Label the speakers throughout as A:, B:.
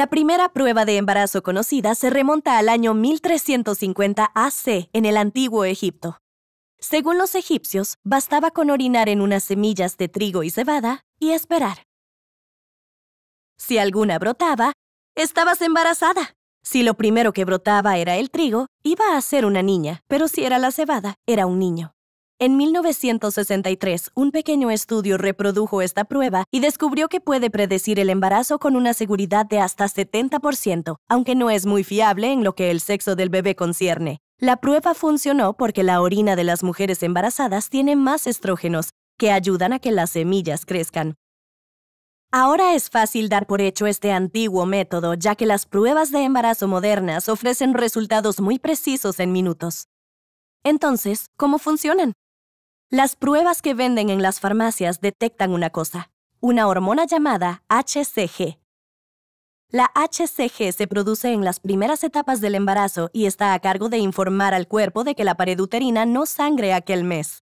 A: La primera prueba de embarazo conocida se remonta al año 1350 AC en el antiguo Egipto. Según los egipcios, bastaba con orinar en unas semillas de trigo y cebada y esperar. Si alguna brotaba, estabas embarazada. Si lo primero que brotaba era el trigo, iba a ser una niña, pero si era la cebada, era un niño. En 1963, un pequeño estudio reprodujo esta prueba y descubrió que puede predecir el embarazo con una seguridad de hasta 70%, aunque no es muy fiable en lo que el sexo del bebé concierne. La prueba funcionó porque la orina de las mujeres embarazadas tiene más estrógenos, que ayudan a que las semillas crezcan. Ahora es fácil dar por hecho este antiguo método, ya que las pruebas de embarazo modernas ofrecen resultados muy precisos en minutos. Entonces, ¿cómo funcionan? Las pruebas que venden en las farmacias detectan una cosa, una hormona llamada HCG. La HCG se produce en las primeras etapas del embarazo y está a cargo de informar al cuerpo de que la pared uterina no sangre aquel mes.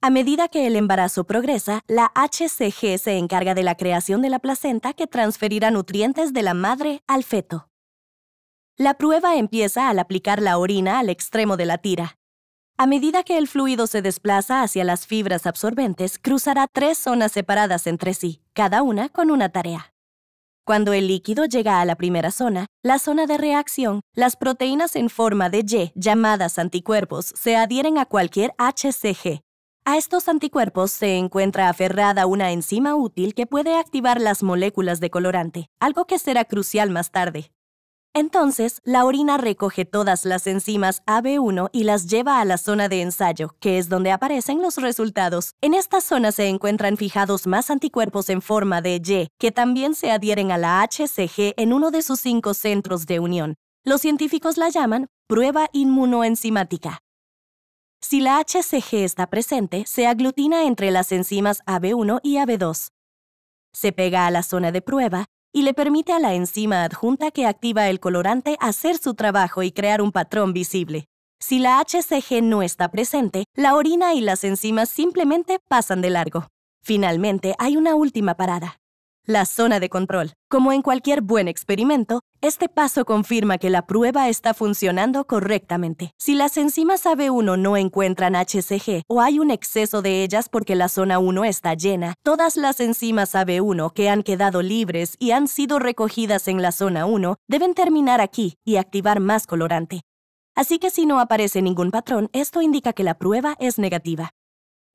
A: A medida que el embarazo progresa, la HCG se encarga de la creación de la placenta que transferirá nutrientes de la madre al feto. La prueba empieza al aplicar la orina al extremo de la tira, a medida que el fluido se desplaza hacia las fibras absorbentes, cruzará tres zonas separadas entre sí, cada una con una tarea. Cuando el líquido llega a la primera zona, la zona de reacción, las proteínas en forma de Y, llamadas anticuerpos, se adhieren a cualquier HCG. A estos anticuerpos se encuentra aferrada una enzima útil que puede activar las moléculas de colorante, algo que será crucial más tarde. Entonces, la orina recoge todas las enzimas AB1 y las lleva a la zona de ensayo, que es donde aparecen los resultados. En esta zona se encuentran fijados más anticuerpos en forma de Y, que también se adhieren a la HCG en uno de sus cinco centros de unión. Los científicos la llaman prueba inmunoenzimática. Si la HCG está presente, se aglutina entre las enzimas AB1 y AB2. Se pega a la zona de prueba y le permite a la enzima adjunta que activa el colorante hacer su trabajo y crear un patrón visible. Si la HCG no está presente, la orina y las enzimas simplemente pasan de largo. Finalmente, hay una última parada, la zona de control. Como en cualquier buen experimento, este paso confirma que la prueba está funcionando correctamente. Si las enzimas AB1 no encuentran HCG o hay un exceso de ellas porque la zona 1 está llena, todas las enzimas AB1 que han quedado libres y han sido recogidas en la zona 1 deben terminar aquí y activar más colorante. Así que si no aparece ningún patrón, esto indica que la prueba es negativa.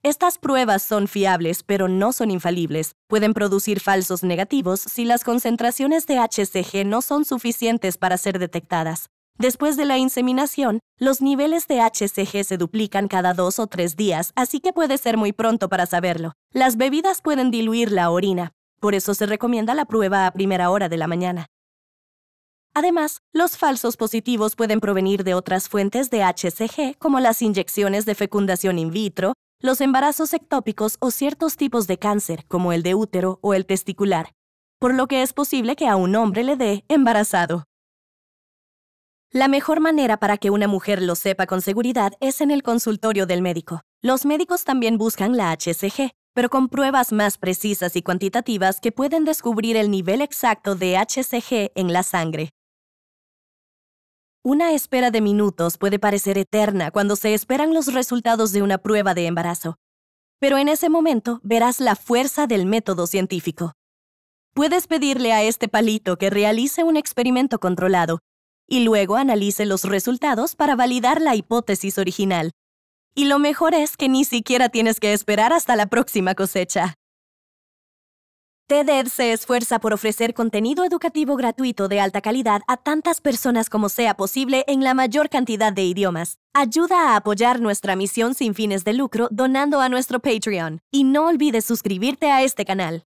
A: Estas pruebas son fiables pero no son infalibles. Pueden producir falsos negativos si las concentraciones de HCG no son suficientes para ser detectadas. Después de la inseminación, los niveles de HCG se duplican cada dos o tres días, así que puede ser muy pronto para saberlo. Las bebidas pueden diluir la orina, por eso se recomienda la prueba a primera hora de la mañana. Además, los falsos positivos pueden provenir de otras fuentes de HCG, como las inyecciones de fecundación in vitro, los embarazos ectópicos o ciertos tipos de cáncer, como el de útero o el testicular, por lo que es posible que a un hombre le dé embarazado. La mejor manera para que una mujer lo sepa con seguridad es en el consultorio del médico. Los médicos también buscan la HCG, pero con pruebas más precisas y cuantitativas que pueden descubrir el nivel exacto de HCG en la sangre. Una espera de minutos puede parecer eterna cuando se esperan los resultados de una prueba de embarazo, pero en ese momento verás la fuerza del método científico. Puedes pedirle a este palito que realice un experimento controlado y luego analice los resultados para validar la hipótesis original. Y lo mejor es que ni siquiera tienes que esperar hasta la próxima cosecha. TED e se esfuerza por ofrecer contenido educativo gratuito de alta calidad a tantas personas como sea posible en la mayor cantidad de idiomas. Ayuda a apoyar nuestra misión sin fines de lucro donando a nuestro Patreon. Y no olvides suscribirte a este canal.